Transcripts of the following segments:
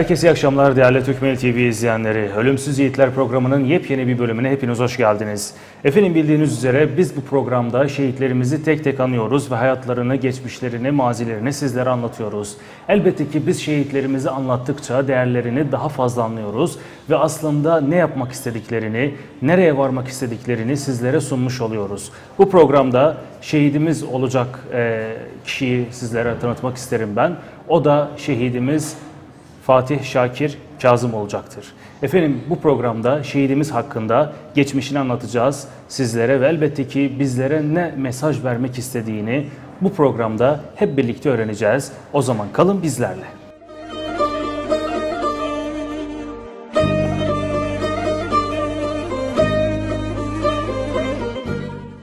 Herkese iyi akşamlar değerli Türkmen TV izleyenleri. Ölümsüz Yiğitler programının yepyeni bir bölümüne hepiniz hoş geldiniz. Efendim bildiğiniz üzere biz bu programda şehitlerimizi tek tek anıyoruz ve hayatlarını, geçmişlerini, mazilerini sizlere anlatıyoruz. Elbette ki biz şehitlerimizi anlattıkça değerlerini daha fazla anlıyoruz ve aslında ne yapmak istediklerini, nereye varmak istediklerini sizlere sunmuş oluyoruz. Bu programda şehidimiz olacak kişiyi sizlere tanıtmak isterim ben. O da şehidimiz Fatih Şakir Kazım olacaktır. Efendim bu programda şehidimiz hakkında geçmişini anlatacağız. Sizlere ve elbette ki bizlere ne mesaj vermek istediğini bu programda hep birlikte öğreneceğiz. O zaman kalın bizlerle.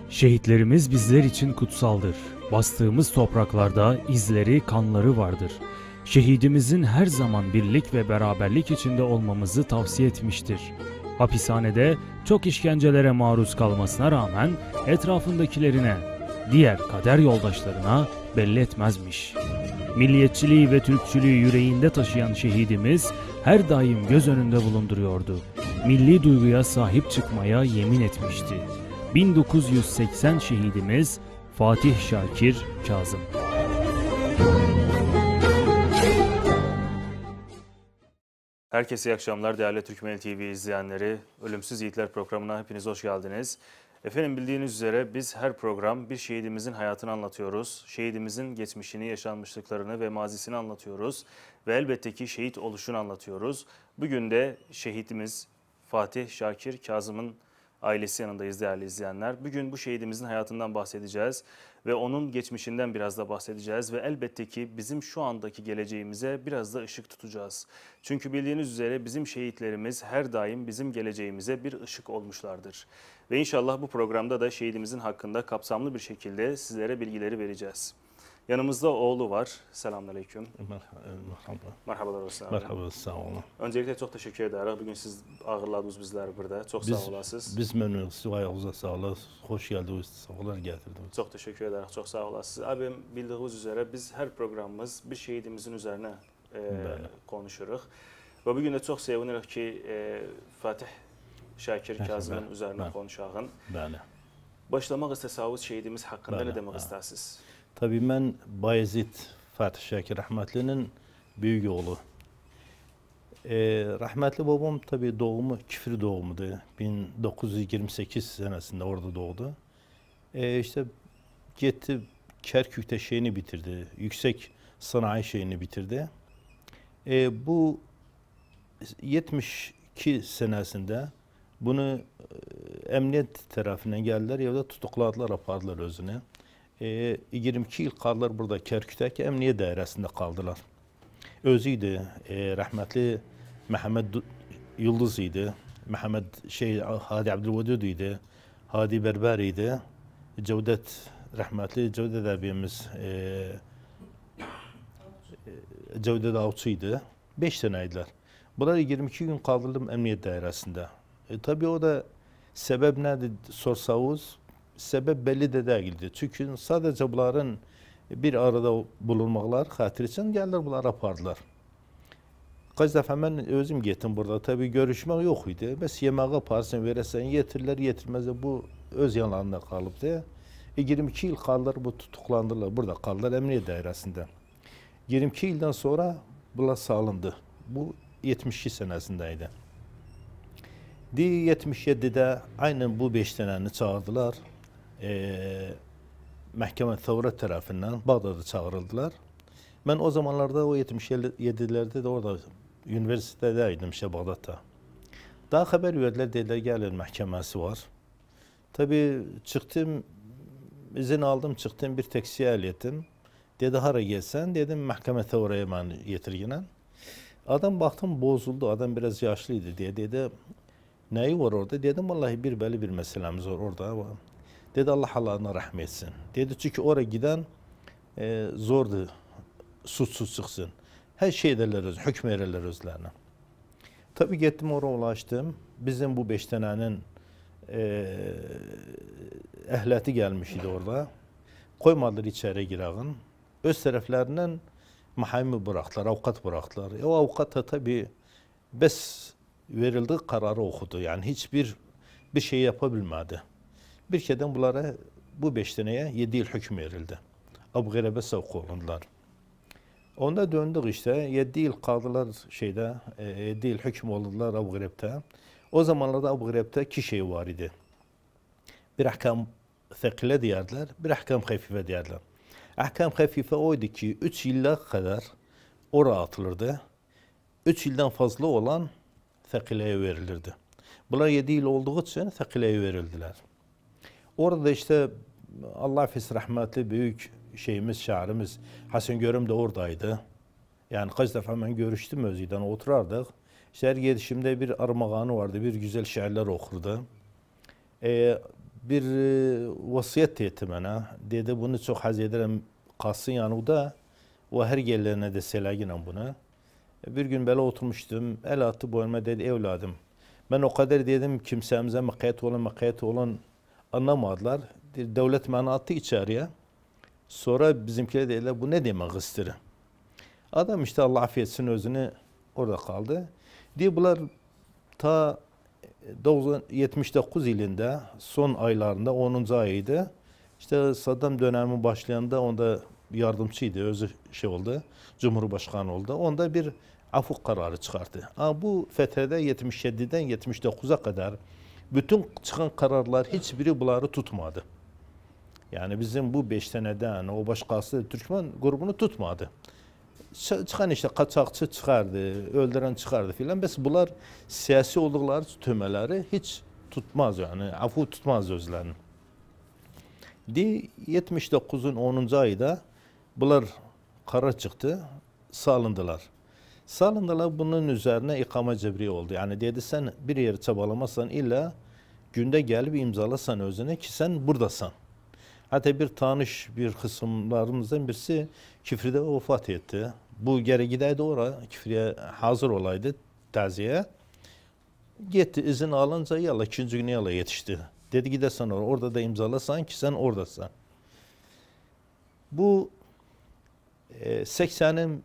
Şehitlerimiz bizler için kutsaldır. Bastığımız topraklarda izleri, kanları vardır şehidimizin her zaman birlik ve beraberlik içinde olmamızı tavsiye etmiştir. Hapishanede çok işkencelere maruz kalmasına rağmen etrafındakilerine, diğer kader yoldaşlarına belli etmezmiş. Milliyetçiliği ve Türkçülüğü yüreğinde taşıyan şehidimiz her daim göz önünde bulunduruyordu. Milli duyguya sahip çıkmaya yemin etmişti. 1980 şehidimiz Fatih Şakir Kazım. Herkese iyi akşamlar değerli Türkmen TV izleyenleri. Ölümsüz Yiğitler programına hepiniz hoş geldiniz. Efendim bildiğiniz üzere biz her program bir şehidimizin hayatını anlatıyoruz. Şehidimizin geçmişini, yaşanmışlıklarını ve mazisini anlatıyoruz. Ve elbette ki şehit oluşunu anlatıyoruz. Bugün de şehitimiz Fatih Şakir Kazım'ın ailesi yanındayız değerli izleyenler. Bugün bu şehidimizin hayatından bahsedeceğiz ve onun geçmişinden biraz da bahsedeceğiz ve elbette ki bizim şu andaki geleceğimize biraz da ışık tutacağız. Çünkü bildiğiniz üzere bizim şehitlerimiz her daim bizim geleceğimize bir ışık olmuşlardır. Ve inşallah bu programda da şehidimizin hakkında kapsamlı bir şekilde sizlere bilgileri vereceğiz. Yanımızda oğlu var. Selamun aleyküm. Mərhaba. E, Mərhabalar olsun. Mərhaba, sağ olun. Önceliklə çox təşəkkür edərik. Bugün siz ağırladınız bizləri burada. Çox biz, sağ olasınız. Biz məmnunuz. Siz ayağınıza sağlıq. Xoş gəldiniz. Sağlar gətirdiniz. Çox təşəkkür edərik. Çox sağ olasınız. Abim, bildiyiniz üzrə biz hər proqramımız bir şehidimizin üzərinə e, Bəli. konuşuruq. Və bu gün də çox sevinirik ki, e, Fatih Şakir Kazımın üzərinə konuşağın. Bəli. Başlamaq istəsəniz şehidimiz haqqında nə demək istəyirsiniz? Tabii ben Bayezid Fatih Şakir rahmetlinin büyük oğlu. Ee, rahmetli babam tabii doğumu Kifri doğumuydu. 1928 senesinde orada doğdu. Ee, işte gitti Kerkük'te şeyini bitirdi. Yüksek sanayi şeyini bitirdi. Ee, bu 72 senesinde bunu e, emniyet tarafına geldiler ya da tutukladılar apardılar özünü. Ee, e, 22 yıl kaldılar burada Kerkük'teki emniyet dairesinde kaldılar. Özüydü, e, rahmetli Mehmet Yıldız idi. Mehmet şey Hadi Abdülvedud idi. Hadi Berber idi. Cevdet rahmetli Cevdet abimiz e, e Cevdet Avcı idi. 5 taneydiler. Bunlar 22 gün kaldırdım emniyet dairesinde. E, tabii o da sebep nedir sorsanız səbəb bəlli də deyildi. Çünki sadəcə bunların bir arada bulunmaqları xətir üçün gəlirlər, bunları apardılar. Kaç dəfə mən özüm getdim burada. Təbii görüşmək yox idi. Bəs yeməği parasını verəsən, yetirlər, yetirməzlər. Bu öz yanlarında qalıbdı. E, 22 il qaldılar, bu tutuqlandırılır. Burada qaldılar əmniyyət dairəsində. 22 ildən sonra bula salındı. Bu 72 sənəsində idi. D 77-də aynen bu 5 dənəni çağırdılar e, məhkəmə Tavrat tərəfindən Bağdada çağırıldılar. Mən o zamanlarda o 77-lərdə də orada universitetdə idim işte Bağdadda. Daha xəbər verdilər, dedilər gəlin məhkəməsi var. Tabii çıxdım, izin aldım, çıxdım, bir taksiyə əl etdim. Dedi hara gəlsən? Dedim məhkəmə Tavraya məni yetirginən. Adam baxdım bozuldu, adam biraz yaşlı idi deyə dedi. Nəyi var orada? Dedim vallahi bir bəli bir məsələmiz var orada. Dedi Allah Allah'ına rahmet etsin. Dedi çünkü oraya giden e, zordu. Suçsuz çıksın. Her şey ederler öz, hüküm ederler özlerine. Tabi gittim oraya ulaştım. Bizim bu beş tanenin e, ehleti gelmiş orada. Koymadılar içeri girağın. Öz taraflarından mahimi bıraktılar, avukat bıraktılar. E o avukata tabi bes verildi kararı okudu. Yani hiçbir bir şey yapabilmedi. Bir keden bunlara bu beş seneye yedi yıl hüküm verildi. Abu Abgarebe savuk olundular. Onda döndük işte yedi yıl kaldılar şeyde, e, yedi yıl hüküm oldular Abgareb'te. O zamanlarda Abgareb'te iki şey var idi. Bir ahkam thekile diyerler, bir ahkam hafife diyerler. Ahkam hafife oydu ki üç yılla kadar oraya atılırdı. Üç yıldan fazla olan thekileye verilirdi. Bunlar yedi yıl olduğu için thekileye verildiler. Orada işte Allah affetsin rahmetli büyük şeyimiz, şairimiz Hasan Görüm de oradaydı. Yani kaç defa ben görüştüm Özgü'den oturardık. İşte her gelişimde bir armağanı vardı, bir güzel şiirler okurdu. Ee, bir e, vasiyet etti bana. Dedi bunu çok haz ederim kalsın yani o da. O her gelene de selagiyle bunu. E, bir gün böyle oturmuştum. El attı boynuma dedi evladım. Ben o kadar dedim kimsemize makayet olan makayet olan anlamadılar. Devlet beni attı içeriye. Sonra bizimkiler dediler bu ne demek istiyor. Adam işte Allah afiyetsin özünü orada kaldı. Diye bunlar ta 79 ilinde son aylarında 10. ayıydı. İşte Saddam dönemi başlayanda onda yardımcıydı. Özü şey oldu. Cumhurbaşkanı oldu. Onda bir afuk kararı çıkarttı. Ama bu fetrede 77'den 79'a kadar bütün çıxan qərarlar heç biri bunları tutmadı. Yəni bizim bu 5 sənədən o başqası Türkmen qrupunu tutmadı. Çıxan işte qaçaqçı çıxardı, öldürən çıxardı filan. Bəs bunlar siyasi olduqları tömələri heç tutmaz yəni, afu tutmaz özlərini. Di 79-un 10-cu ayda bunlar qarar çıxdı, salındılar. Salındılar bunun üzerine ikama cebri oldu. Yani dedi sen bir yeri çabalamasan illa günde gelip imzalasan özüne ki sen buradasan. Hatta bir tanış bir kısımlarımızdan birisi Kifri'de vefat etti. Bu geri giderdi oraya Kifri'ye hazır olaydı taziye. Gitti izin alınca yalla ikinci günü yalla yetişti. Dedi gidesen oraya orada da imzalasan ki sen oradasan. Bu 80'in e,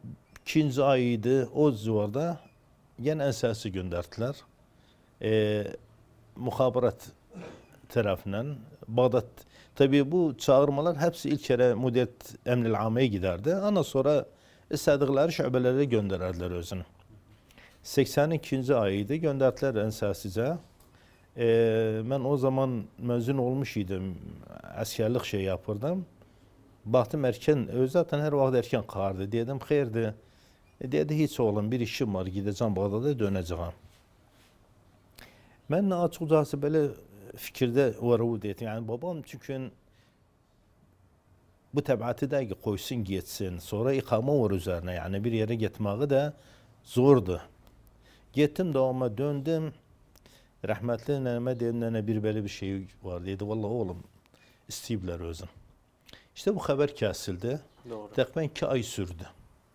ikinci ayıydı o civarda yeni esası gönderdiler. E, ee, muhabirat tarafından Bağdat tabi bu çağırmalar hepsi ilk kere müddet emnil ameye giderdi. Ana sonra istedikleri şöbelere gönderdiler özünü. 82. ayıydı gönderdiler ensasize. Ee, ben o zaman mezun olmuş idim. Askerlik şey yapırdım. Baktım erken, öz zaten her vakit erken kardı. Dedim hayırdır e, dedi hiç oğlum bir işim var gideceğim Bağdat'a döneceğim. Ben de açıkçası böyle fikirde var dedi. Yani babam çünkü bu təbiəti də koysun gitsin. Sonra iqama var üzerine. Yani bir yere getməyi də zordu. Gittim de ama döndüm. Rahmetli nənəmə dedim, bir böyle bir şey var. Dedi, vallahi oğlum istəyiblər özüm. İşte bu haber kəsildi. Doğru. Təxminən 2 ay sürdü.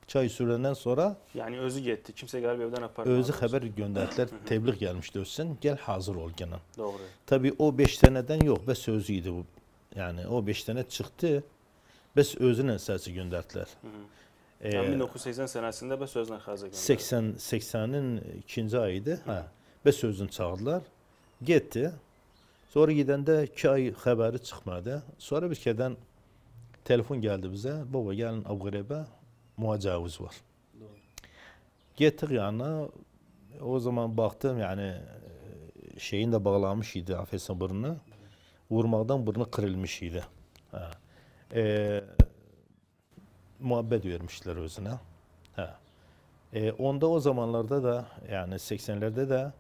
çay sürəndən sonra yəni özü getdi. Kimsə gəlib evdən aparmadı. Özü xəbər göndərdilər, təbliğ gəlmişdi özsən, gəl hazır ol gələn. Doğru. Təbii o 5 dənədən yox, bəs özü idi bu. Yəni o 5 dənə çıxdı. Bəs özünə səsi göndərdilər. Hı -hı. Ee, yəni 1980 sənəsində bəs özünə xərcə göndərdilər. 80 80-in 2-ci ayı idi. Hə. Bəs özünü çağırdılar. Getdi. Sonra gedəndə 2 ay xəbəri çıxmadı. Sonra bir kədən telefon gəldi bizə. Baba gəlin Əbu Qəribə muacavuz var. Doğru. Getir yanına o zaman baktım yani e, şeyin de bağlanmış idi affetsin burnunu. Vurmaqdan burnu kırılmış idi. Ha. E, muhabbet vermişler özüne. Ha. E, onda o zamanlarda da yani 80'lerde de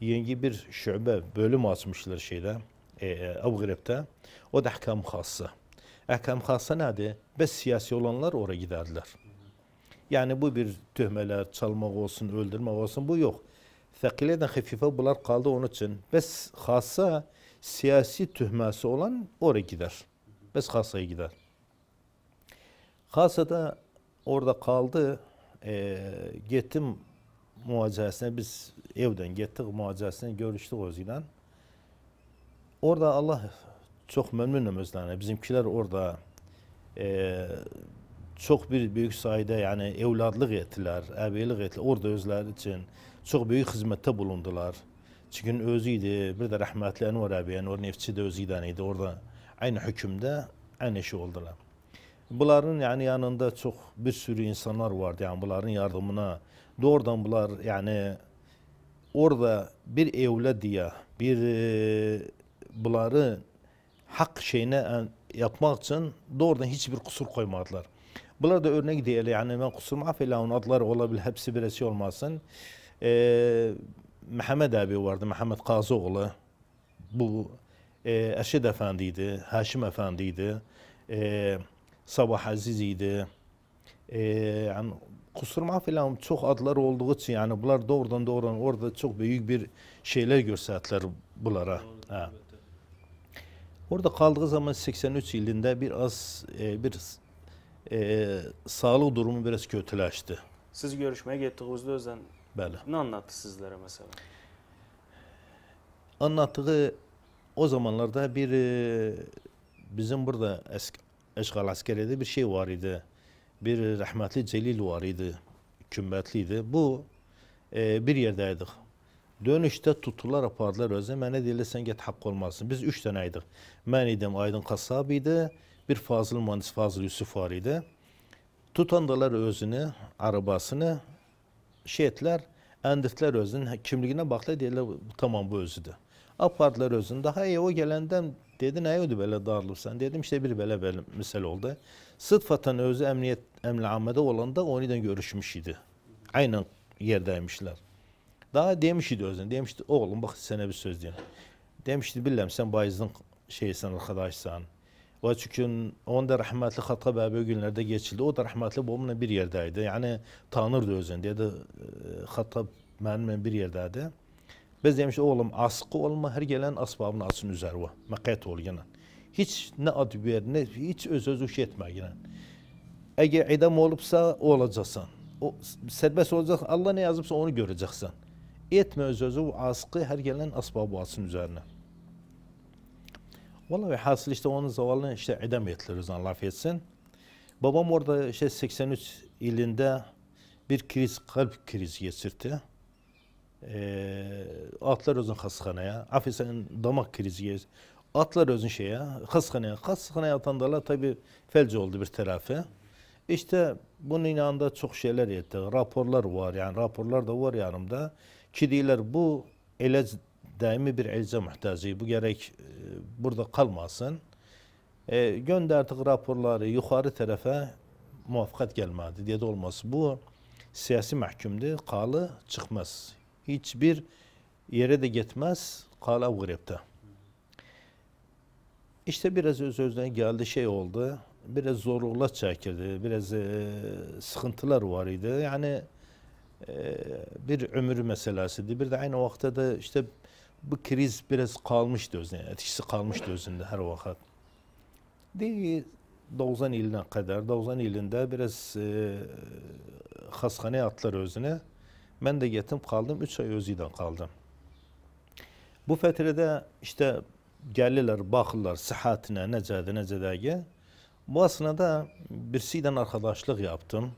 yeni bir şöbe bölüm açmışlar şeyde. E, Abu Ghreb'de. O da ahkam khası. Ahkam khası nedir? Bes siyasi olanlar oraya giderdiler. Yani bu bir töhmeler, çalmak olsun, öldürmek olsun bu yok. Thakileden hafife bunlar kaldı onun için. Bes hasa siyasi tühmesi olan oraya gider. Bes hasaya gider. Hasa da orada kaldı. E, gittim muhacesine biz evden gittik muhacesine görüştük o Özgü'den. Orada Allah çok memnunum özlerine. Bizimkiler orada e, çok bir büyük sayıda yani evladlık ettiler, əbəylik etdilər. Orada özler için çok büyük hizmette bulundular. Çünkü özüydü, bir de rahmetli Ənvar əbiyə, o neftçi de özü idi. Orada aynı hükümde aynı işi oldular. Bunların yani yanında çok bir sürü insanlar vardı. Yani bunların yardımına doğrudan bunlar yani orada bir evlə diye bir e, bunları hak şeyine yapmak için doğrudan hiçbir kusur koymadılar. Bunlar da örnek değil yani ben kusuruma affeyla onun adları olabilir hepsi birisi şey olmasın. Ee, Mehmet abi vardı Mehmet Kazıoğlu. Bu e, Eşid Efendi'ydi, Haşim Efendi'ydi. E, Sabah Aziz idi. E, yani kusuruma affeyla çok adlar olduğu için yani bunlar doğrudan doğrudan orada çok büyük bir şeyler gösterdiler bunlara. Orada kaldığı zaman 83 yılında biraz e, bir e, sağlık durumu biraz kötüleşti. Siz görüşmeye gittiğinizde özden Bəli. ne anlattı sizlere mesela? Anlattığı o zamanlarda bir e, bizim burada esk, Eşgal Askeri'de bir şey var idi. Bir rahmetli Celil var idi. Kümmetliydi. Bu e, bir yerdeydik. Dönüşte tuttular apardılar özü. Mənə deyirlər, sən get hak olmazsın. Biz üç dənə idik. Mən idim, Aydın Kasab idi bir Fazıl Mühendis Fazıl Yusuf var idi. Tutandalar özünü, arabasını şey ettiler, endifler özünün kimliğine baktılar dediler tamam bu özüdür. Apardılar özünü. Daha iyi o gelenden dedi ne oldu böyle darlıbsan dedim işte bir böyle böyle misal oldu. Sıtfatan özü emniyet emni olan da oniden görüşmüş idi. Aynen yerdeymişler. Daha demiş idi özüne. Demişti oğlum bak sana bir söz diyeyim. Demişti billem sen bayızın şeysen arkadaşsan ve çünkü onda rahmetli Hatta Baba günlerde geçildi. O da rahmetli babamla bir yerdeydi. Yani tanırdı ya da Hatta e, benimle bir yerdeydi. Biz demiş oğlum askı olma her gelen asbabın asın üzeri o. Maket ol gene. Hiç ne adı bir ne hiç öz özü şey etme gene. Eğer idam olupsa o olacaksın. O, serbest olacaksın. Allah ne yazıpsa onu göreceksin. Etme öz özü askı her gelen asbabı asın üzerine. Vallahi hasıl işte onun zavallı işte edem ettiler Rıza'nın laf etsin. Babam orada işte 83 ilinde bir kriz, kalp krizi geçirdi. Ee, atlar özün hastaneye, afisen damak krizi geçirdi. Atlar özün şeye, hastaneye, hastaneye atandılar tabi felci oldu bir tarafı. İşte bunun yanında çok şeyler etti. Raporlar var yani raporlar da var yanımda. Ki diyorlar bu elez daimi bir elze muhtacı. Bu gerek e, burada kalmasın. E, gönderdik raporları yukarı tarafa muvaffakat gelmedi diye de olmaz. Bu siyasi mahkumdu. Kalı çıkmaz. Hiçbir yere de gitmez. Kalı Avgrep'te. İşte biraz öz özden geldi şey oldu. Biraz zorluklar çekildi. Biraz e, sıkıntılar var idi. Yani e, bir ömür meselesidir. Bir de aynı vaxtda da işte bu kriz biraz qalmışdı özünə, etkisi qalmışdı özündə her vakit Deyə 90 iline kadar 90 ilinde biraz e, xəstəxanaya atdılar özünə. Mən də yetim qaldım, 3 ay özüden kaldım Bu fətrədə işte gəlirlər, baxırlar səhhətinə, necədir, necədəyə. Bu əsnada birisi ilə arkadaşlıq yaptım.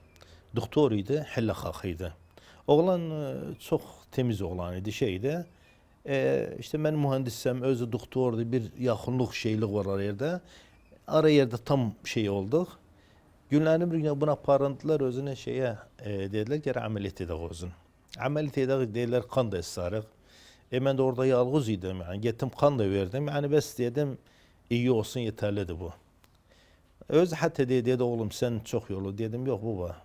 Doktor idi, Həllə xaxı Oğlan e, çok temiz oğlan idi, şeydi e, işte ben mühendissem, özü doktordu, bir yakınlık şeylik var her yerde. Ara yerde tam şey olduk. Günlərini bir gün buna parıntılar özüne şeye e, dedilər ki, əməliyyat edək özün. Əməliyyat edək deyirlər qan da istarıq. E mən də orada yalğız idim. yani, getdim qan da verdim. yani, bəs dedim iyi olsun yeterlidir bu. Öz hatta dedi, dedi oğlum sen çok yolu dedim. yok baba.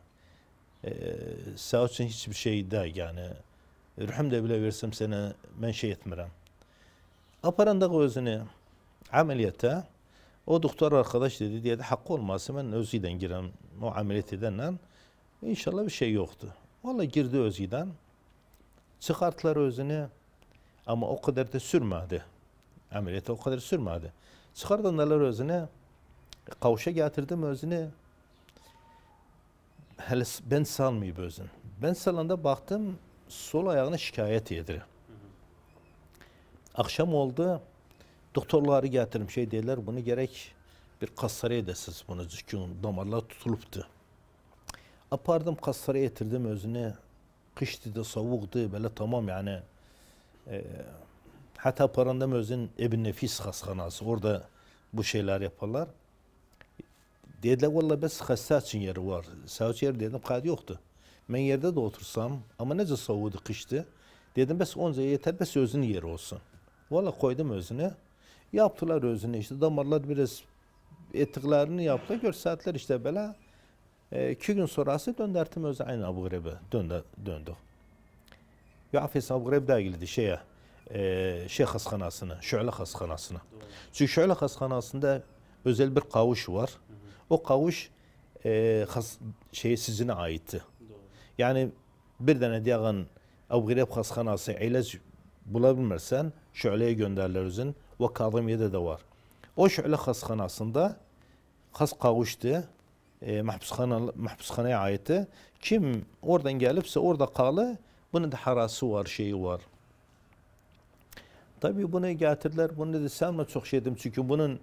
E, sağ üçün hiçbir şey değil yani rühüm de bile versem seni menşe şey etmirəm. Aparanda özünü ameliyata o doktor arkadaş dedi diye de hakkı olmasın ben özüyle giren o ameliyat edenle inşallah bir şey yoktu. Valla girdi özüyle çıkarttılar özünü ama o kadar da sürmedi. Ameliyata o kadar sürmedi. Çıkardanlar özünü kavuşa getirdim özünü hele ben salmayıp özün. Ben salanda baktım sol ayağını şikayet edir. Akşam oldu. Doktorları gətirim şey dediler bunu gerek bir kasarı edesiz bunu çünkü damarlar tutulubdu. Apardım kasarı getirdim özünü. Kıştı da soğuktu böyle tamam yani. E, hatta aparandım özün ebin Nefis hastanası. Orada bu şeyler yaparlar. Dediler valla biz hasta için yeri var. Sağ yeri dedim, kaydı yoktu. Ben yerde de otursam ama nece soğudu kıştı. Dedim bes onca yeter bes özünü yeri olsun. Valla koydum özünü. Yaptılar özünü işte damarlar biraz etiklerini yaptı. Görsetler işte böyle. E, iki gün sonrası döndertim özü aynı Abu Greb'e döndü. döndü. Ve afiyet Abu Greb şeye. E, şey haskanasına, şöyle haskanasına. Çünkü şöyle haskanasında özel bir kavuş var. Hı hı. O kavuş e, has, şey sizine aitti. Yani bir tane diyen ev gireb hastanası ilaç bulabilmirsen şöleye gönderler üzün ve kadımiyede de var. O şöyle hastanasında has kavuştu e, mahpushaneye aitti. Kim oradan gelipse orada kalı bunun da harası var, şeyi var. Tabi bunu getirdiler, bunu dedi sen çok şey dedim çünkü bunun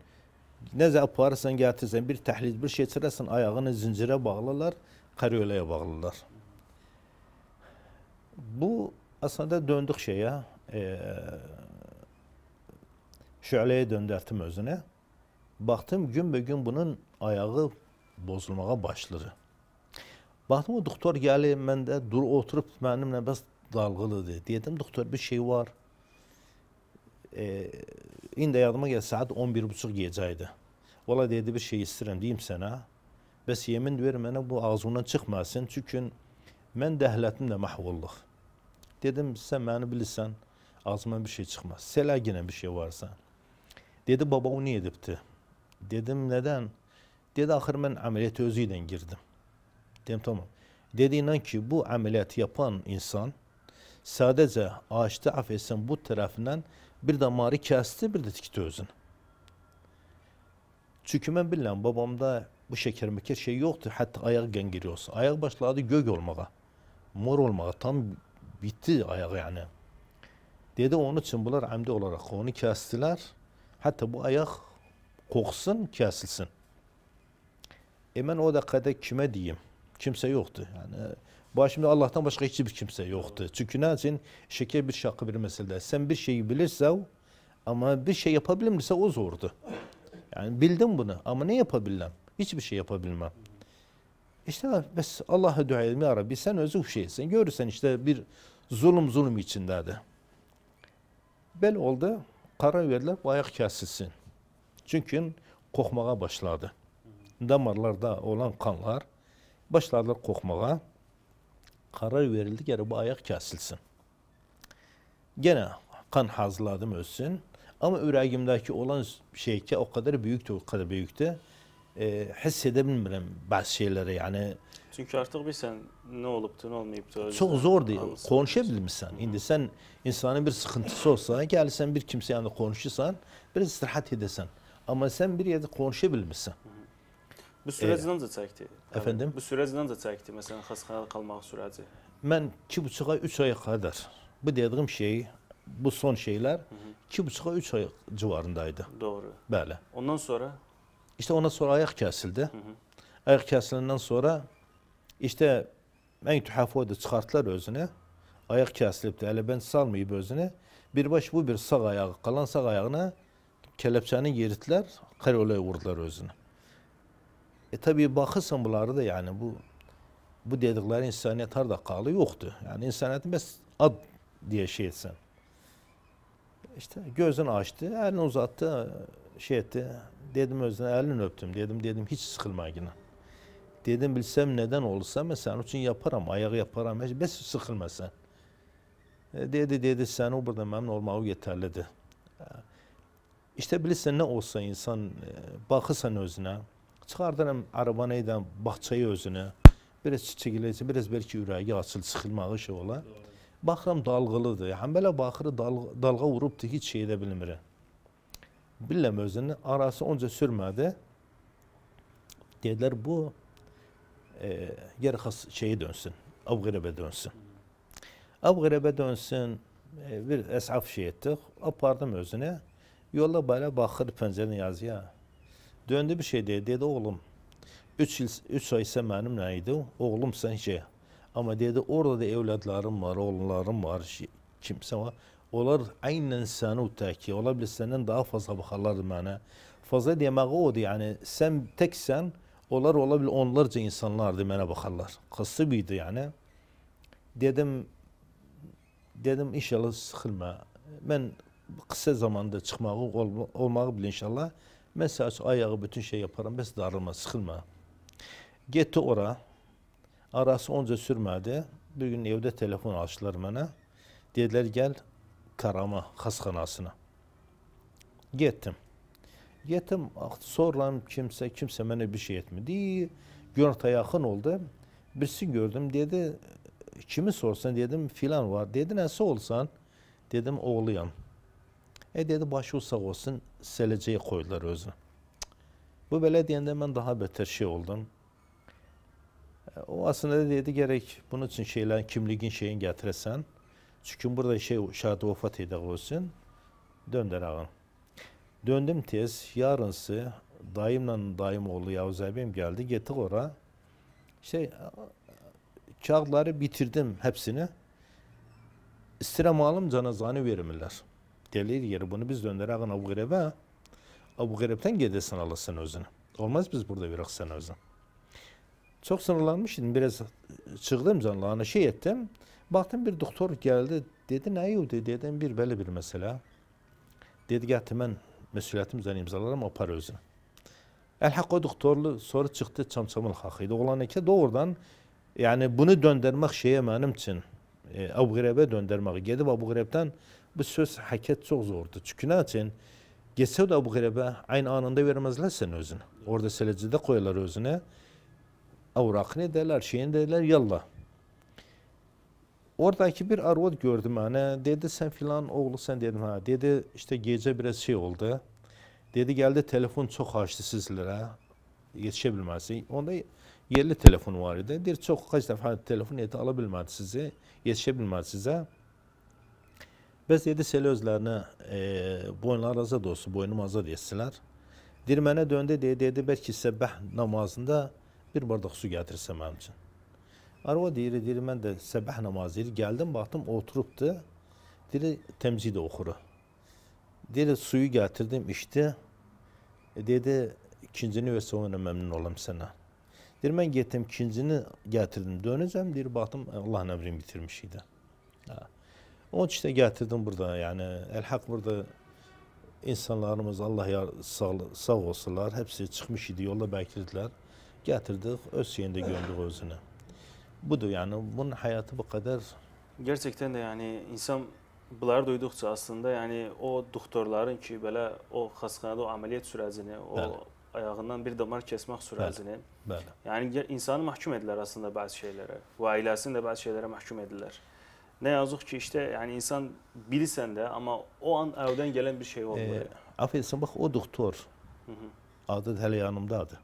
ne zaman yaparsan getirsen bir tahlil bir şey çırasın ayağını zincire bağlarlar, karyolaya bağlarlar. bu əslində döndük şeyə, e, şüaləyə döndərdim özünə. Baxdım gün-bə-gün bunun ayağı bozulmağa başladı. Baxdım o doktor gəlir, məndə dur oturub mənimlə bəs dalğılıdır. Dedim doktor bir şey var. E, indi yadıma gəlir saat 11:30 gecə idi. Valla dedi bir şey istəyirəm deyim sənə. Bəs yemin ver mənə bu ağzından çıxmasın. Çünki mən dəhlətimlə məhv olduq. Dedim sen beni bilirsen ağzıma bir şey çıkmaz. Sela yine bir şey varsa. Dedi baba o niye edipti? Dedim neden? Dedi ahir ben ameliyatı özüyle girdim. Dedim tamam. Dediğinden ki bu ameliyatı yapan insan sadece ağaçta affetsin bu tarafından bir damarı kesti bir de tikti özün. Çünkü ben bilmem babamda bu şeker mekir şey yoktu. Hatta ayak gengiriyorsa. Ayak başladı gök olmağa. Mor olmağa. Tam Bitti ayağı yani. Dedi onun için bunlar amdi olarak onu kestiler. Hatta bu ayak koksun, kesilsin. Hemen o dakikada kime diyeyim? Kimse yoktu. Yani başımda Allah'tan başka hiçbir kimse yoktu. Çünkü ne için? Şeker bir şakı şey bir mesele Sen bir şeyi bilirsen ama bir şey yapabilmirse o zordu. Yani bildim bunu ama ne yapabilmem? Hiçbir şey yapabilmem. İşte bes Allah'a dua edelim ya Rabbi sen özü şeysin. Görürsen işte bir Zulüm zulüm içindedir. Bel oldu, karar verdiler, ayak kesilsin. Çünkü kokmaya başladı. Damarlarda olan kanlar başladılar kokmaya. Karar verildi, geri bu ayak kesilsin. Gene kan hazırladım ölsün. Ama yüreğimdeki olan şey ki o kadar büyüktü, o kadar büyüktü. E, hissedebilmirim bazı şeyleri yani. Çünki artıq bilirsən nə olubdu, nə olmayıbdı. Çox zordur. Konuşa bilmirsən. İndi sən insanın bir sıxıntısı olsa, gəlirsən bir kimsə yanında konuşursan, biraz istirahət edəsən. Amma sən bir yerdə konuşa bilmirsən. Bu sürəcdən də çəkdi. Əfəndim? Bu sürəcdən də çəkdi, məsələn, xəstəxanada qalmaq sürəci. Mən 2,5-a 3 aya qədər bu dediyim şey, bu son şeylər 2,5-a 3 ay civarındaydı. Doğru. Bəli. Ondan sonra? İşte ondan sonra ayaq kəsildi. Hı -hı. Ayaq kəsiləndən sonra İşte en tuhafı çıkarttılar özüne. Ayak kesilipti. Hele ben salmayıp bir baş bu bir sağ ayağı, kalan sağ ayağına kelepçeni yerittiler, karolaya vurdular özüne. E tabi bakırsan bunları da yani bu bu dedikleri insaniyet harda kalı yoktu. Yani insaniyetin bes ad diye şey etsen. İşte gözünü açtı, elini uzattı, şey etti. Dedim özüne elini öptüm dedim, dedim hiç sıkılma yine. Dedim bilsem neden olsa ben senin için yaparım, ayağı yaparım, hiç sıkılma sen. E, dedi, dedi seni burada memnun olmağı yeterlidir. E, işte bilirsən nə olsa insan e, baxırsan özünə, çıxardıram arabanı edən bağçayı özünə, biraz çiçəkləyəcə, biraz bəlkə ürəyi açıl, sıxılmağı şey ola. Baxıram dalğılıdır. Həm belə baxırı dal dalğa vurubdu, heç şey edə bilmirəm. Biləm özünü arası onca sürmədi. Dedilər bu e, geri has şeye dönsün. Avgirebe dönsün. Avgirebe dönsün. E, bir esaf şey ettik. Apardım özüne. Yolla böyle bakır pencereni yaz Döndü bir şey dedi. Dedi oğlum. Üç, yıl, üç ay sen benim idi. Oğlum sen şey. Ama dedi orada da evlatlarım var, oğullarım var. Kimse var. Onlar aynen seni utaki. Olabilir senden daha fazla bakarlar bana. Fazla demek o yani sen teksen onlar olabilir onlarca insanlardı bana bakarlar. Kısı büyüdü yani. Dedim dedim inşallah sıkılma. Ben kısa zamanda çıkmağı ol, olmağı bile inşallah. Mesela ayağı bütün şey yaparım. Bes darılma, sıkılma. Gitti ora. Arası onca sürmedi. Bir gün evde telefon açtılar bana. Dediler gel Karama haskanasına. Gittim. Yetim ah, sorulan kimsə, kimsə mənə bir şey etmedi. Görüntü yaxın oldu. Birisi gördüm, dedi, kimi sorsan, dedim, filan var. Dedi, nəsə olsan, dedim, oğluyam. E, dedi, başı usaq olsun, seləcəyə qoydular özünü. Bu belə deyəndə mən daha betər şey oldum. E, o aslında dedi, gerek bunun için şeylerin, kimliğin şeyini gətirəsən. Çünki burada şey, şahid vəfat edək olsun, döndər ağın. Döndüm tez, yarınsı dayımla dayım oğlu Yavuz abim geldi. Gittik oraya. Şey, kağıtları bitirdim hepsini. İstirem alım canazanı verirler. Gelir yeri bunu biz döndüreğin Abu Greb'e. Abu Greb'den gidesin alasın özünü. Olmaz biz burada verir sen özünü. Çok sınırlanmıştım. Biraz çıktım canlarına hani şey ettim. Baktım bir doktor geldi. Dedi ne oldu? Dedim bir böyle bir mesele. Dedi getirmen məsuliyyətim üzrə imzalaram, apar özünə. Əl-Haqqa doktorlu sonra çıxdı Çamçamıl xaxı idi. Olan ki, doğrudan yəni bunu döndərmək şeyə mənim üçün e, Əbu Qrəbə döndərməyə gedib Əbu Qrəbdən bu söz həkət çox zordu. Çünki nə üçün getsə də Əbu Qrəbə aynı anında verməzlər sən özünü. Orada seləcədə qoyarlar özünə. Avraqını edərlər, şeyini edərlər, yallah. Oradakı bir arvad gördü məni, dedi sən filan oğlu sən dedim hə, dedi işte gecə biraz şey oldu. Dedi gəldi telefon çox açdı sizlərə, yetişə bilməzsiniz. Onda yerli telefon var idi. Deyir çox kaç dəfə hə, telefon eti ala bilmədi sizi, yetişə bilmədi sizə. Bəs dedi sel özlərinə e, boynlar azad olsun, boynum azad etsinlər. Deyir mənə döndü dedi, dedi bəlkə sizə bəh namazında bir bardaq su gətirsə mənim üçün. Arva deyir, deyir, mən də səbəh namazı deyir, gəldim, baxdım, oturubdur, deyir, təmzid oxuru. Deyir, suyu gətirdim, içdi, e, dedi, ikincini versə ona məmnun olam sənə. Deyir, mən getdim, ikincini gətirdim, dönəcəm, deyir, baxdım, Allahın əmrini bitirmiş idi. Onun üçün də gətirdim burada, yəni, əlhaq burada insanlarımız, Allah yar, sağ, sağ olsalar, hepsi çıxmış idi, yolla bəklədilər, gətirdik, öz şeyində gömdük özünü budur yəni bunun həyatı bu qədər Gerçəkdən də yəni insan bunları duyduqca aslında yəni o doktorların ki, belə o xəstəxanada o əməliyyat sürəcini, o bəli. ayağından bir damar kəsmək sürəcini. Bəli. bəli. Yəni insanı məhkum edirlər aslında bəzi şeylərə. Və ailəsini də bəzi şeylərə məhkum edirlər. Nə yazıq ki, işte yəni insan bilirsən də, amma o an əvvəldən gələn bir şey olmur. E, yəni. Af etsin, bax o doktor. Hı -hı. Adı hələ yanımdadır.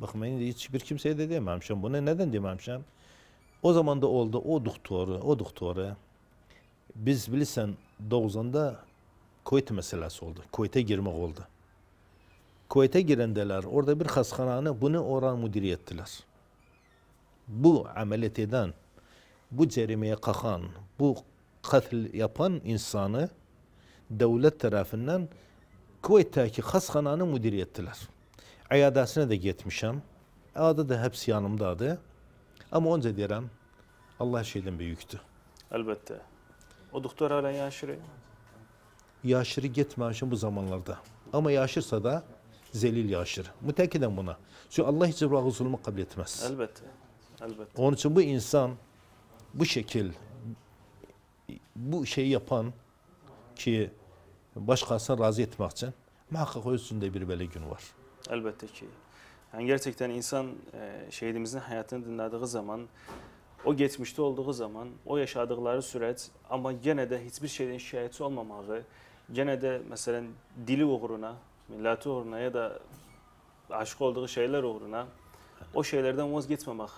Bax mən heç bir kimsəyə də deməmişəm. Bunu nədən deməmişəm? O zaman da oldu o doktoru, o doktora. biz bilirsən 90'da Kuveyt meselesi oldu. Kuveyt'e girmek oldu. Kuveyt'e girendeler orada bir haskananı bunu oran müdiri ettiler. Bu ameliyat eden, bu cerimeye kakan, bu katil yapan insanı devlet tarafından Kuveyt'teki haskananı müdiri ettiler. Ayadasına da gitmişim. Adı da hepsi yanımdadı. Ama onca deyirəm, Allah şeyden büyüktü. Elbette. O doktor hala yaşırı. Yaşırı şimdi bu zamanlarda. Ama yaşırsa da zelil yaşır. Mütekiden buna. Çünkü Allah hiç bırakı zulmü kabul etmez. Elbette. Elbette. Onun için bu insan bu şekil bu şeyi yapan ki başkasına razı etmek için muhakkak üstünde bir böyle gün var. Elbette ki. Yani gerçekten insan e, şehidimizin hayatını dinlediği zaman, o geçmişte olduğu zaman, o yaşadıkları süreç ama gene de hiçbir şeyden şikayetçi olmamağı, gene de mesela dili uğruna, milleti uğruna ya da aşık olduğu şeyler uğruna o şeylerden vazgeçmemek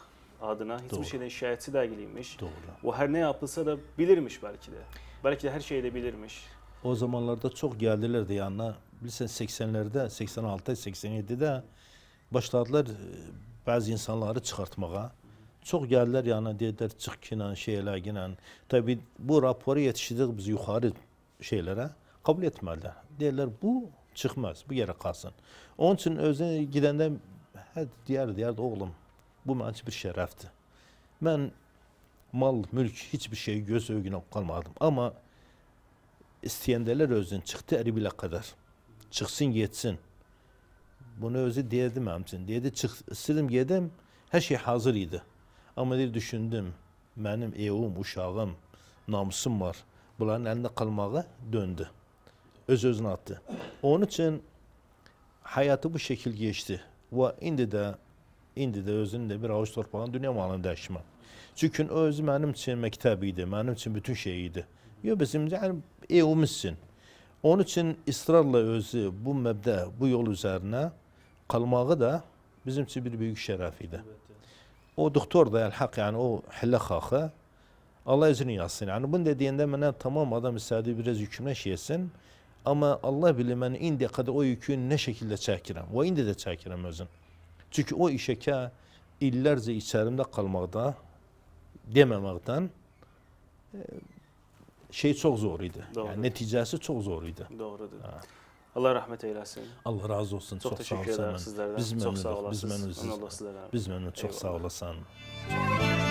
adına hiçbir Doğru. şeyden şikayetçi değilmiş. Doğru. O her ne yapılsa da bilirmiş belki de. Belki de her şeyi de bilirmiş. O zamanlarda çok geldiler de yanına. Bilsen 80'lerde, 86'da, 87'de başladılar e, bazı insanları çıxartmağa. çok gəldilər yani dediler çık kinlə, şeylə, ginen Təbii bu raporu yetiştirdik biz yuxarı şeylere kabul etmədilər. Deyirlər bu çıkmaz bu yere qalsın. Onun üçün özünə gedəndə hər diğer deyərdi oğlum bu mənim bir şerefti. Ben mal, mülk, hiçbir şey göz önünə qalmadım. Amma istəyəndələr özün çıxdı əribilə kadar çıksın yetsin. Bunu özü diyedim hamsin Dedi çıx istedim gedim. Her şey hazır idi. Ama dedi düşündüm. Benim evim, uşağım, namusum var. Bunların elinde kalmağı döndü. Öz özünü attı. Onun için hayatı bu şekil geçti. Ve indi de indi de özünü bir avuç torpağın dünya malını değişmem. Çünkü özü benim için mektep idi. Benim için bütün şeyiydi idi. Yo bizim yani evimizsin. Onun için ısrarla özü bu mebde, bu yol üzerine kalmağı da bizim için bir büyük şeref idi. O doktor da elhak yani o hille halkı Allah özünü yazsın. Yani bunu dediğinde bana tamam adam istediği biraz yükümle şey etsin. Ama Allah bilir ben indi kadar o yükü ne şekilde çekirem. Ve indi de çekirem özün. Çünkü o işe ki illerce içerimde kalmakta dememekten e, şey çok zor idi. Doğru. Yani neticesi çok zor idi. Doğru. Ha. Allah rəhmət eyləsin. Allah razı olsun. Çox, çox təşəkkür edirəm sizlərdən. Biz çox sağ olasınız. Biz məmnunuz. Allah sizə rəhmət. Biz məmnun. Çox sağ olasan. Eyvallah.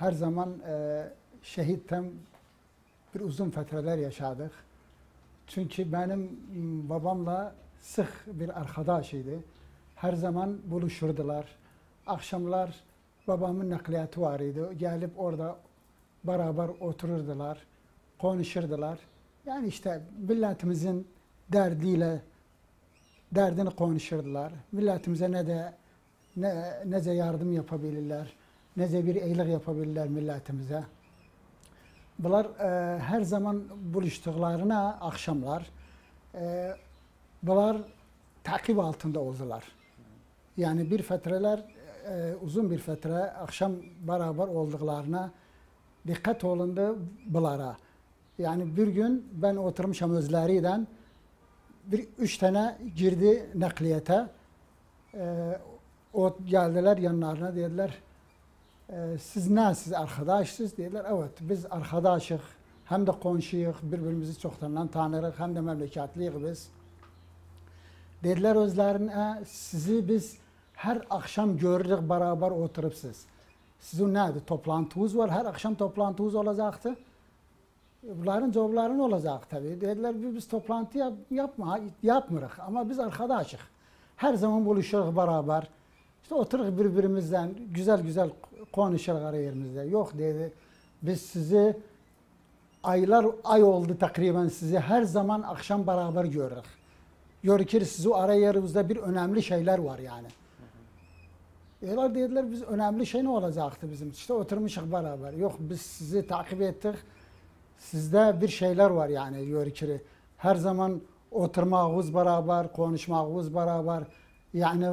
her zaman e, şehitten bir uzun fetreler yaşadık. Çünkü benim babamla sık bir arkadaş idi. Her zaman buluşurdular. Akşamlar babamın nakliyatı vardı. Gelip orada beraber otururdular, konuşurdular. Yani işte milletimizin derdiyle derdini konuşurdular. Milletimize ne de ne, nece yardım yapabilirler, neze bir eylik yapabilirler milletimize. Bunlar e, her zaman buluştuklarına akşamlar, e, bunlar takip altında oldular. Yani bir fetreler, e, uzun bir fetre akşam beraber olduklarına dikkat olundu bunlara. Yani bir gün ben oturmuşam özleriyle bir üç tane girdi nakliyete. E, o geldiler yanlarına dediler ee, siz nəsiz, arkadaşsınız deyirlər. Evet, biz arkadaşıq, hem de qonşuyuq, bir çoktan çoxdandan tanırıq, həm də məmləkətliyik biz. Dedilər özlərinə, sizi biz her akşam axşam görürük, oturup siz, Sizin nədir? Toplantınız var, hər axşam toplantınız olacaqdı. Bunların cevapların olacak tabii. Dediler biz toplantı yap, yapma, yapmırız ama biz arkadaşıq. Her zaman buluşuyoruz beraber. İşte oturup birbirimizden güzel güzel konuşurlar yerimizde. Yok dedi. Biz sizi aylar ay oldu takriben sizi her zaman akşam beraber görürük. Görükür sizi ara yerimizde bir önemli şeyler var yani. Diyorlar dediler biz önemli şey ne olacaktı bizim? İşte oturmuşuk beraber. Yok biz sizi takip ettik. Sizde bir şeyler var yani görükürü. Her zaman oturmağımız beraber, konuşmağımız beraber. Yani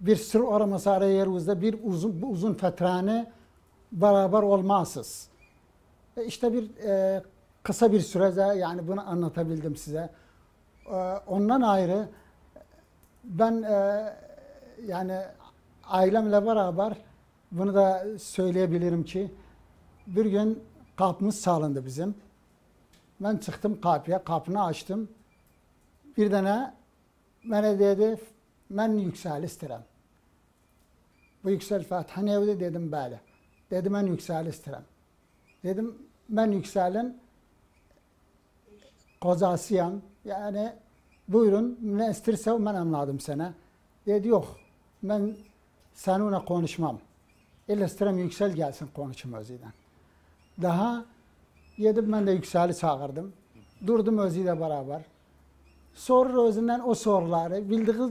bir sır olmasa arayarızda bir uzun, uzun fetrane beraber olmazsız. E işte bir e, kısa bir sürede yani bunu anlatabildim size. E, ondan ayrı ben e, yani ailemle beraber bunu da söyleyebilirim ki bir gün kapımız sağlandı bizim. Ben çıktım kapıya, kapını açtım. Bir tane bana dedi, ben yüksel bu Yüksel Fatih Hanevdi dedim böyle. dedim ben Yüksel istedim. Dedim ben Yüksel'in kozasıyam. Yani buyurun ne istirse ben anladım sana. Dedi yok ben seninle konuşmam. İlla isterim Yüksel gelsin konuşum özüden. Daha yedim ben de Yüksel'i çağırdım. Durdum özüyle beraber. Sorur özünden o soruları, bildiğiniz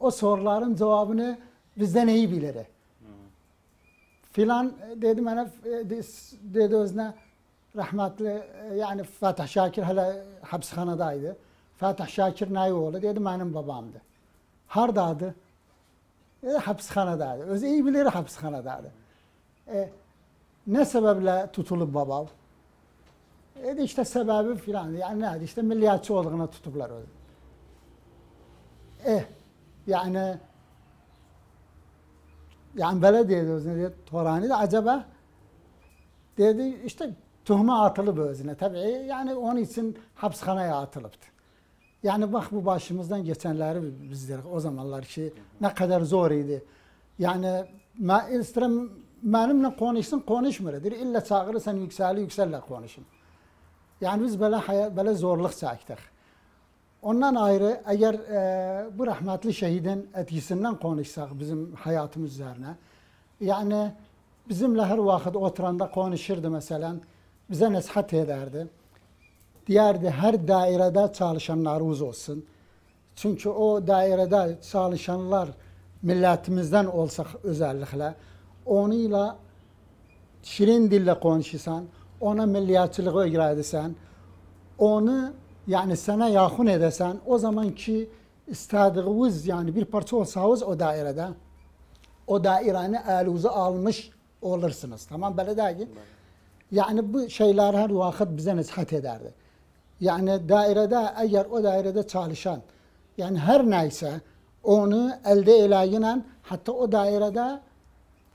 o soruların cevabını bizden iyi bilir. Hmm. Filan e, dedim ana hani, e, dedi özüne rahmetli e, yani Fatih Şakir hala hapishanedaydı. Fatih Şakir neyi Nayoğlu dedi benim babamdı. Hardaydı? E, hapishanedaydı. Özü iyi bilir hapishanedaydı. E, ne sebeple tutulup babam? E işte sebebi filan. Yani ne işte milliyetçi olduğuna tutuklar öyle. E yani yani dedi özüne Torani de acaba dedi işte tuhme atılıp özüne tabii e, yani onun için hapishaneye atılıptı. Yani bak bu başımızdan geçenleri biz o zamanlar ki ne kadar zor idi. Yani ma istedim benimle konuşsun konuşmuyor. Dedi illa çağırırsan yükseli yükselle konuşun. Yani biz böyle, böyle zorluk çektik. Ondan ayrı eğer e, bu rahmetli şehidin etkisinden konuşsak bizim hayatımız üzerine. Yani bizimle her vakit oturanda konuşurdu mesela. Bize nasihat ederdi. Diğerdi her dairede çalışanlar çalışanlarımız olsun. Çünkü o dairede çalışanlar milletimizden olsak özellikle onunla şirin dille konuşsan, ona milliyetçiliği öğretirsen, onu yani sana yakın edesen o zaman ki istediğiniz yani bir parça olsanız o dairede o dairenin elinize almış olursunuz. Tamam böyle değil. Yani bu şeyler her vakit bize nasihat ederdi. Yani dairede eğer o dairede çalışan yani her neyse onu elde eleyle hatta o dairede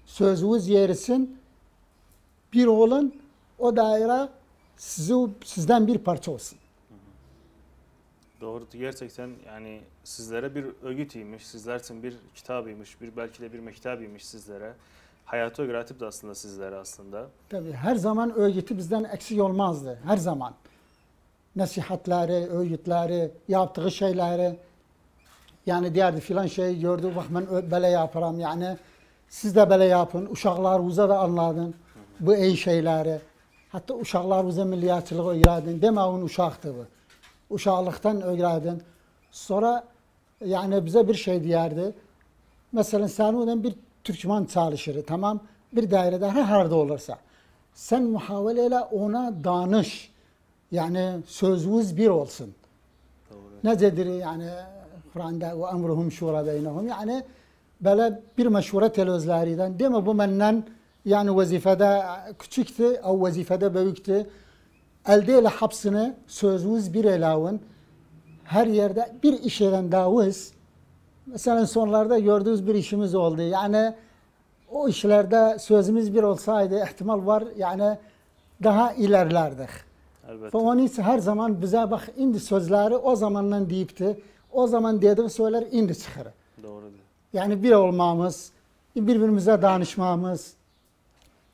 sözünüz yerisin bir olun o daire sizi, sizden bir parça olsun. Doğru. Gerçekten yani sizlere bir ögütiymiş, sizler için bir kitabıymış, bir belki de bir mektabıymış sizlere. Hayatı öğretip de aslında sizlere aslında. Tabii her zaman öğütü bizden eksik olmazdı. Her zaman. Nasihatleri, öğütleri, yaptığı şeyleri. Yani derdi filan şey gördü, bak ben böyle yaparım yani. Siz de böyle yapın, uza da anladın bu iyi şeyleri. Hatta uza milliyetçilik öğretin. Deme onun uşaktı bu uşaqlıqdan öyrəndin. Sonra yani bize bir şey diyerdi. Mesela sen seninle bir Türkmen çalışır tamam bir dairede her harda olursa. Sen muhaveleyle ona danış. Yani sözümüz bir olsun. Doğru. Necedir yani Kur'an'da ve emruhum şura beynehum. Yani böyle bir meşhuret telözlerinden değil mi bu menden yani vazifede küçüktü, o vazifede büyüktü. Elde Eldeyle hapsını sözümüz bir elavın her yerde bir işeren davız mesela sonlarda gördüğünüz bir işimiz oldu. Yani o işlerde sözümüz bir olsaydı ihtimal var yani daha ilerlerdik. Elbette. Onun için her zaman bize bak indi sözleri o zamandan deyipti. O zaman dedim söyler indi çıkar. Doğru. Yani bir olmamız, birbirimize danışmamız.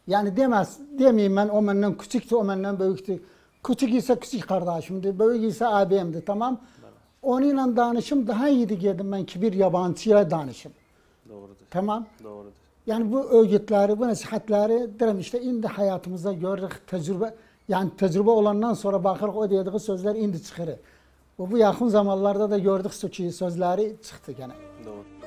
Yani demez, demeyeyim ben o menden küçüktü, o menden büyüktü. Küçük ise küçük kardeşimdi, büyük ise abimdi tamam. Onunla danışım daha iyiydi geldim ben ki bir yabancıya danışım. Doğrudur. Tamam. Doğrudur. Yani bu öğütleri, bu nasihatleri derim işte indi hayatımızda gördük tecrübe. Yani tecrübe olandan sonra bakırıq o dediği sözler indi çıkırı. Bu, bu yakın zamanlarda da gördük ki sözleri çıktı gene. Doğru.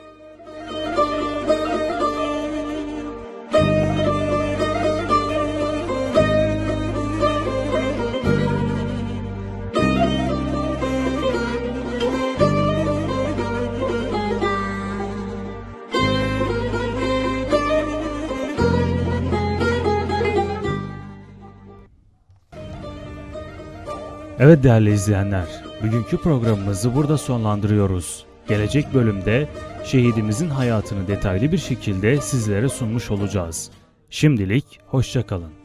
Evet değerli izleyenler, bugünkü programımızı burada sonlandırıyoruz. Gelecek bölümde şehidimizin hayatını detaylı bir şekilde sizlere sunmuş olacağız. Şimdilik hoşçakalın.